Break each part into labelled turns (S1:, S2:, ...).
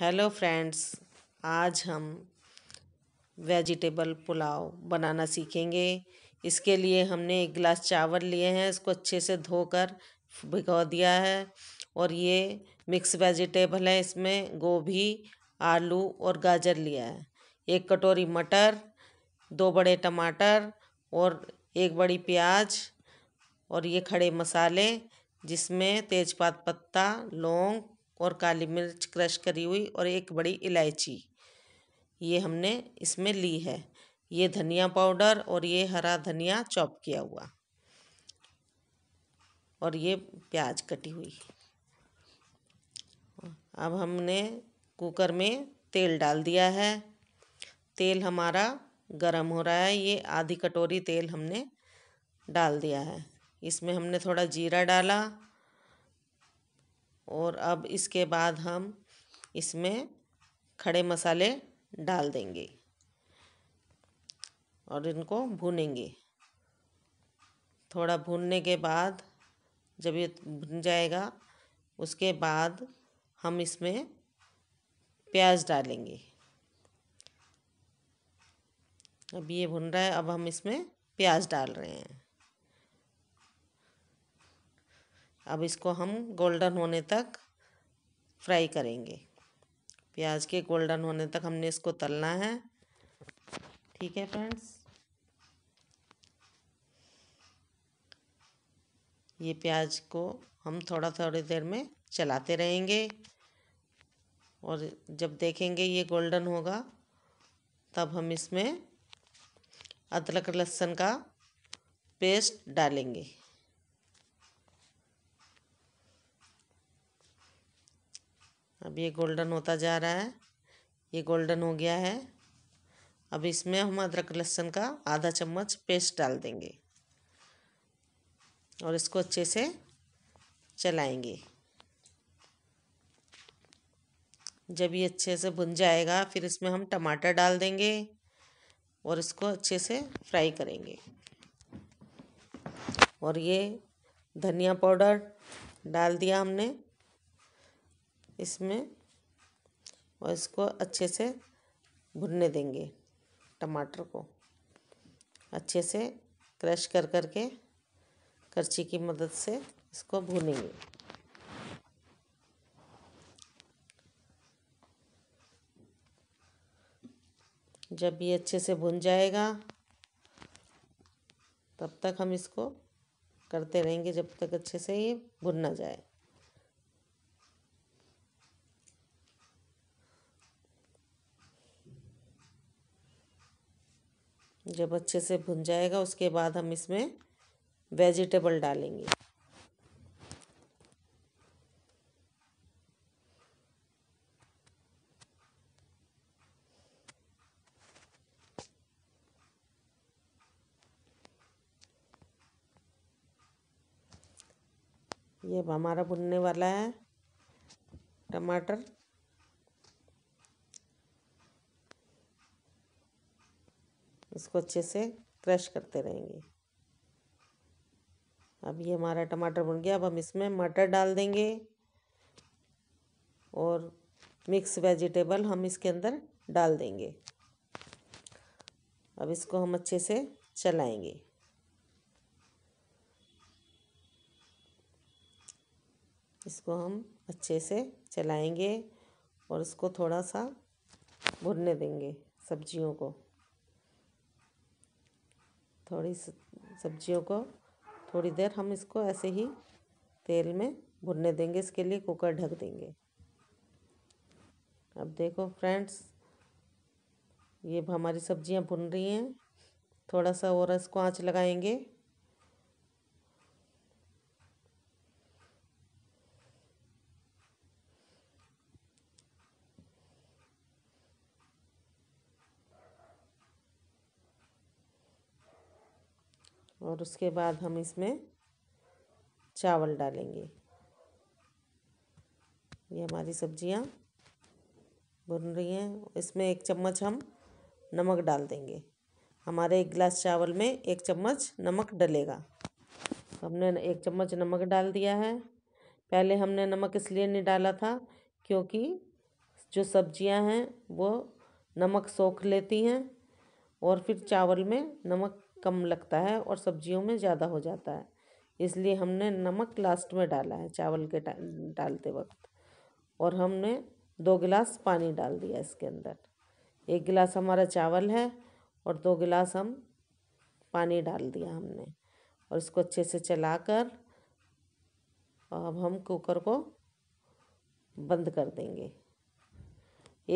S1: Hello friends आज हम vegetable pulao बनाना सीखेंगे इसके लिए हमने एक गिलास चावल लिए हैं इसको अच्छे से धोकर भिगो दिया है और ये मिक्स वेजिटेबल है इसमें गोभी आलू और गाजर लिया है एक कटोरी मटर दो बड़े टमाटर और एक बड़ी प्याज और ये खड़े मसाले जिसमें तेज़पात पत्ता लौंग और काली मिर्च क्रश करी हुई और एक बड़ी इलायची ये हमने इसमें ली है ये धनिया पाउडर और ये हरा धनिया चॉप किया हुआ और ये प्याज कटी हुई अब हमने कुकर में तेल डाल दिया है तेल हमारा गरम हो रहा है ये आधी कटोरी तेल हमने डाल दिया है इसमें हमने थोड़ा जीरा डाला और अब इसके बाद हम इसमें खड़े मसाले डाल देंगे और इनको भूनेंगे थोड़ा भूनने के बाद जब ये भुन जाएगा उसके बाद हम इसमें प्याज डालेंगे अब ये भुन रहा है अब हम इसमें प्याज डाल रहे हैं अब इसको हम गोल्डन होने तक फ्राई करेंगे प्याज के गोल्डन होने तक हमने इसको तलना है ठीक है फ्रेंड्स ये प्याज को हम थोड़ा थोड़ी देर में चलाते रहेंगे और जब देखेंगे ये गोल्डन होगा तब हम इसमें अदरक लहसुन का पेस्ट डालेंगे अब ये गोल्डन होता जा रहा है ये गोल्डन हो गया है अब इसमें हम अदरक लहसुन का आधा चम्मच पेस्ट डाल देंगे और इसको अच्छे से चलाएंगे जब ये अच्छे से भुन जाएगा फिर इसमें हम टमाटर डाल देंगे और इसको अच्छे से फ्राई करेंगे और ये धनिया पाउडर डाल दिया हमने इसमें और इसको अच्छे से भुनने देंगे टमाटर को अच्छे से क्रश कर कर के करछी की मदद से इसको भूनेंगे जब ये अच्छे से भुन जाएगा तब तक हम इसको करते रहेंगे जब तक अच्छे से ये भुन ना जाए जब अच्छे से भुन जाएगा उसके बाद हम इसमें वेजिटेबल डालेंगे ये हमारा भुनने वाला है टमाटर इसको अच्छे से क्रश करते रहेंगे अब ये हमारा टमाटर बन गया अब हम इसमें मटर डाल देंगे और मिक्स वेजिटेबल हम इसके अंदर डाल देंगे अब इसको हम अच्छे से चलाएंगे इसको हम अच्छे से चलाएंगे और इसको थोड़ा सा भुनने देंगे सब्जियों को थोड़ी सब्जियों को थोड़ी देर हम इसको ऐसे ही तेल में भुनने देंगे इसके लिए कुकर ढक देंगे अब देखो फ्रेंड्स ये हमारी सब्जियां भुन रही हैं थोड़ा सा और इसको आँच लगाएंगे और उसके बाद हम इसमें चावल डालेंगे ये हमारी सब्जियां भुन रही हैं इसमें एक चम्मच हम नमक डाल देंगे हमारे एक गिलास चावल में एक चम्मच नमक डलेगा हमने एक चम्मच नमक डाल दिया है पहले हमने नमक इसलिए नहीं डाला था क्योंकि जो सब्जियां हैं वो नमक सोख लेती हैं और फिर चावल में नमक कम लगता है और सब्जियों में ज़्यादा हो जाता है इसलिए हमने नमक लास्ट में डाला है चावल के डालते वक्त और हमने दो गिलास पानी डाल दिया इसके अंदर एक गिलास हमारा चावल है और दो गिलास हम पानी डाल दिया हमने और इसको अच्छे से चला कर अब हम कुकर को बंद कर देंगे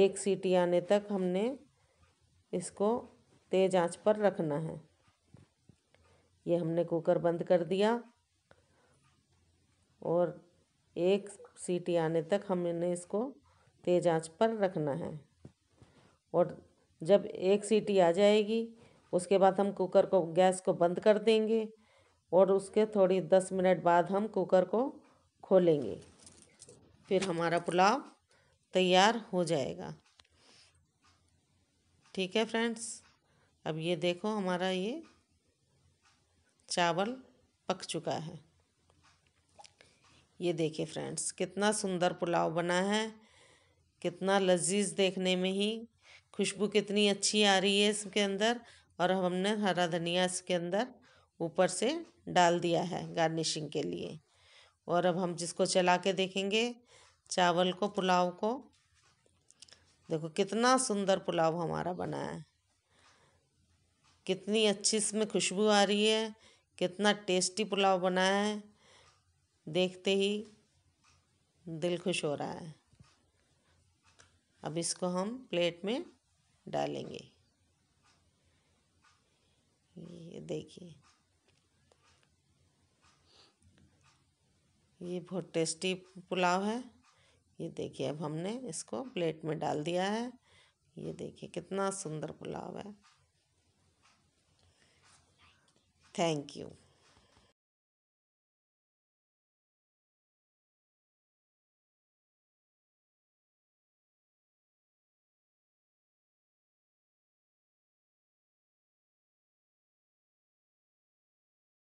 S1: एक सीटी आने तक हमने इसको तेज़ आंच पर रखना है ये हमने कुकर बंद कर दिया और एक सीटी आने तक हमने इसको तेज़ आंच पर रखना है और जब एक सीटी आ जाएगी उसके बाद हम कुकर को गैस को बंद कर देंगे और उसके थोड़ी दस मिनट बाद हम कुकर को खोलेंगे फिर हमारा पुलाव तैयार हो जाएगा ठीक है फ्रेंड्स अब ये देखो हमारा ये चावल पक चुका है ये देखिए फ्रेंड्स कितना सुंदर पुलाव बना है कितना लजीज देखने में ही खुशबू कितनी अच्छी आ रही है इसके अंदर और हमने हरा धनिया इसके अंदर ऊपर से डाल दिया है गार्निशिंग के लिए और अब हम जिसको चला के देखेंगे चावल को पुलाव को देखो कितना सुंदर पुलाव हमारा बना है कितनी अच्छी इसमें खुशबू आ रही है कितना टेस्टी पुलाव बना है देखते ही दिल खुश हो रहा है अब इसको हम प्लेट में डालेंगे ये देखिए ये बहुत टेस्टी पुलाव है ये देखिए अब हमने इसको प्लेट में डाल दिया है ये देखिए कितना सुंदर पुलाव है Thank you.